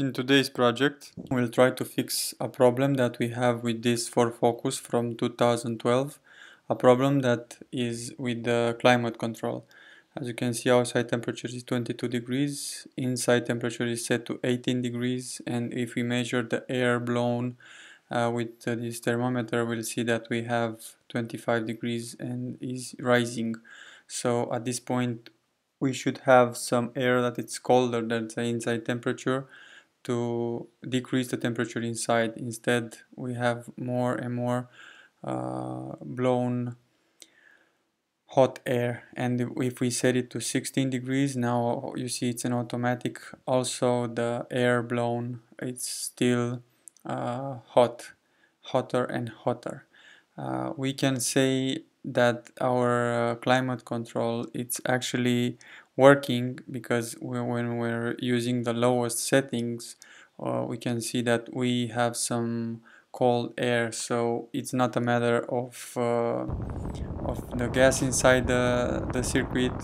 In today's project, we'll try to fix a problem that we have with this four focus from 2012, a problem that is with the climate control. As you can see, outside temperature is 22 degrees, inside temperature is set to 18 degrees, and if we measure the air blown uh, with uh, this thermometer, we'll see that we have 25 degrees and is rising. So at this point, we should have some air that it's colder than the inside temperature, to decrease the temperature inside. Instead, we have more and more uh, blown hot air. And if we set it to 16 degrees, now you see it's an automatic. Also, the air blown, it's still uh, hot, hotter and hotter. Uh, we can say that our uh, climate control, it's actually working because we, when we're using the lowest settings uh, we can see that we have some cold air so it's not a matter of uh, of the gas inside the, the circuit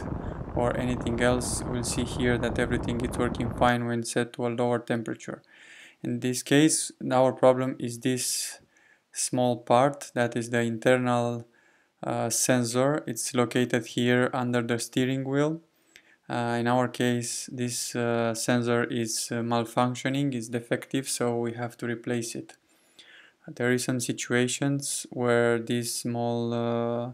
or anything else we'll see here that everything is working fine when set to a lower temperature in this case our problem is this small part that is the internal uh, sensor it's located here under the steering wheel uh, in our case, this uh, sensor is uh, malfunctioning, is defective, so we have to replace it. There is some situations where this small uh,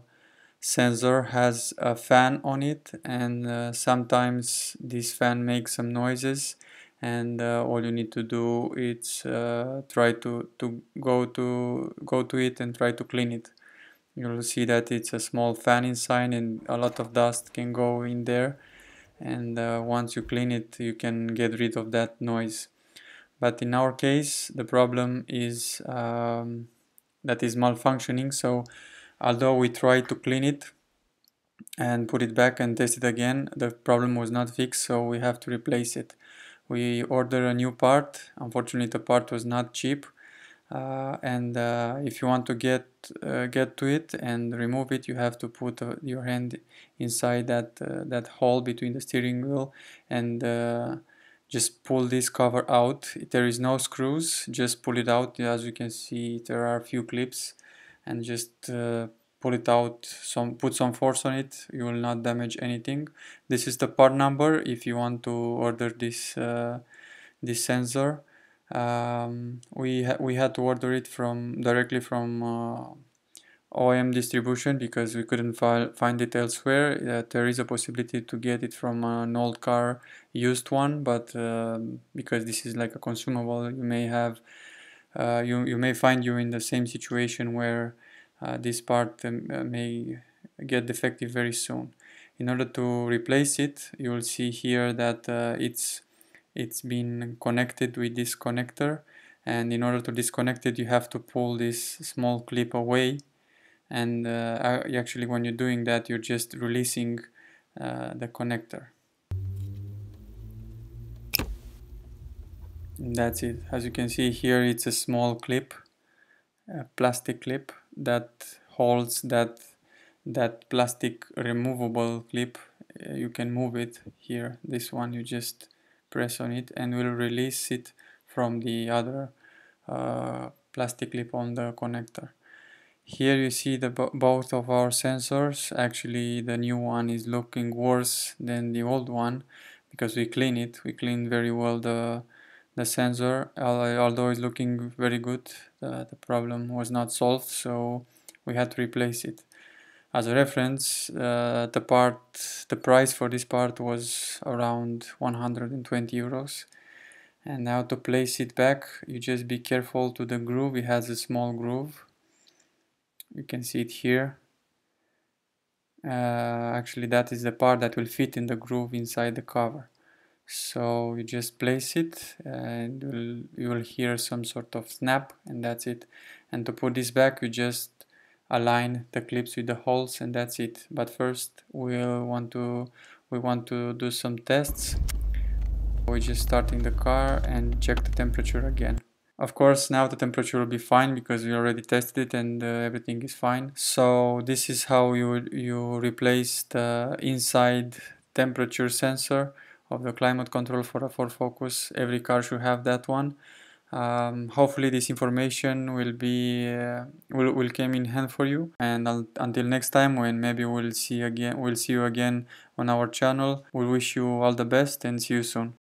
sensor has a fan on it and uh, sometimes this fan makes some noises and uh, all you need to do is try to, to go to go to it and try to clean it. You'll see that it's a small fan inside and a lot of dust can go in there and uh, once you clean it you can get rid of that noise but in our case the problem is um, that is malfunctioning so although we tried to clean it and put it back and test it again the problem was not fixed so we have to replace it we order a new part unfortunately the part was not cheap uh, and uh, if you want to get uh, get to it and remove it you have to put uh, your hand inside that uh, that hole between the steering wheel and uh, just pull this cover out there is no screws just pull it out as you can see there are a few clips and just pull it out some put some force on it you will not damage anything this is the part number if you want to order this this sensor um, we ha we had to order it from directly from uh, OEM distribution because we couldn't find it elsewhere. Uh, there is a possibility to get it from an old car, used one, but uh, because this is like a consumable, you may have uh, you you may find you in the same situation where uh, this part um, uh, may get defective very soon. In order to replace it, you will see here that it's it's been connected with this connector and in order to disconnect it you have to pull this small clip away and uh, actually when you're doing that you're just releasing uh, the connector and that's it as you can see here it's a small clip a plastic clip that holds that that plastic removable clip uh, you can move it here this one you just press on it and will release it from the other uh, plastic clip on the connector. Here you see the both of our sensors. Actually, the new one is looking worse than the old one because we clean it. We clean very well the the sensor. Although it's looking very good, uh, the problem was not solved, so we had to replace it as a reference, uh, the part, the price for this part was around 120 euros. And now to place it back, you just be careful to the groove. It has a small groove. You can see it here. Uh, actually, that is the part that will fit in the groove inside the cover. So you just place it and you will hear some sort of snap and that's it. And to put this back, you just align the clips with the holes and that's it but first we want to we want to do some tests we're just starting the car and check the temperature again of course now the temperature will be fine because we already tested it and uh, everything is fine so this is how you you replace the inside temperature sensor of the climate control for a Ford Focus every car should have that one um, hopefully this information will be uh, will, will come in hand for you and until next time when maybe we'll see again we'll see you again on our channel we we'll wish you all the best and see you soon